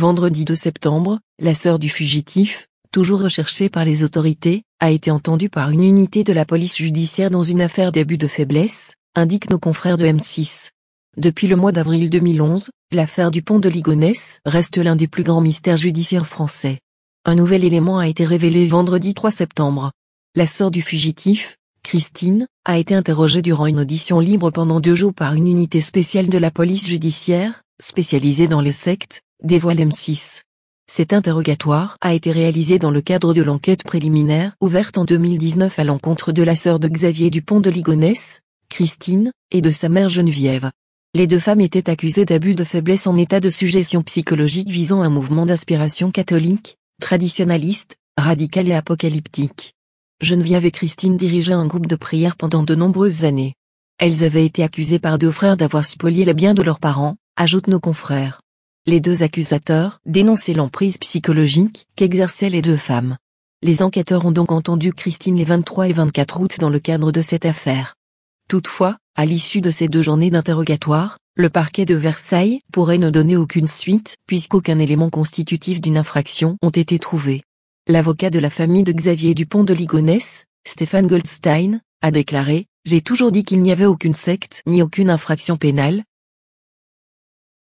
vendredi 2 septembre, la sœur du fugitif, toujours recherchée par les autorités, a été entendue par une unité de la police judiciaire dans une affaire d'abus de faiblesse, indiquent nos confrères de M6. Depuis le mois d'avril 2011, l'affaire du pont de Ligonès reste l'un des plus grands mystères judiciaires français. Un nouvel élément a été révélé vendredi 3 septembre. La sœur du fugitif, Christine, a été interrogée durant une audition libre pendant deux jours par une unité spéciale de la police judiciaire, spécialisée dans les sectes, dévoile M6. Cet interrogatoire a été réalisé dans le cadre de l'enquête préliminaire ouverte en 2019 à l'encontre de la sœur de Xavier Dupont de Ligonnès, Christine, et de sa mère Geneviève. Les deux femmes étaient accusées d'abus de faiblesse en état de suggestion psychologique visant un mouvement d'inspiration catholique, traditionaliste, radical et apocalyptique. Geneviève et Christine dirigeaient un groupe de prière pendant de nombreuses années. Elles avaient été accusées par deux frères d'avoir spolié les biens de leurs parents, ajoutent nos confrères. Les deux accusateurs dénonçaient l'emprise psychologique qu'exerçaient les deux femmes. Les enquêteurs ont donc entendu Christine les 23 et 24 août dans le cadre de cette affaire. Toutefois, à l'issue de ces deux journées d'interrogatoire, le parquet de Versailles pourrait ne donner aucune suite puisqu'aucun élément constitutif d'une infraction ont été trouvés. L'avocat de la famille de Xavier Dupont de Ligonnès, Stéphane Goldstein, a déclaré « J'ai toujours dit qu'il n'y avait aucune secte ni aucune infraction pénale,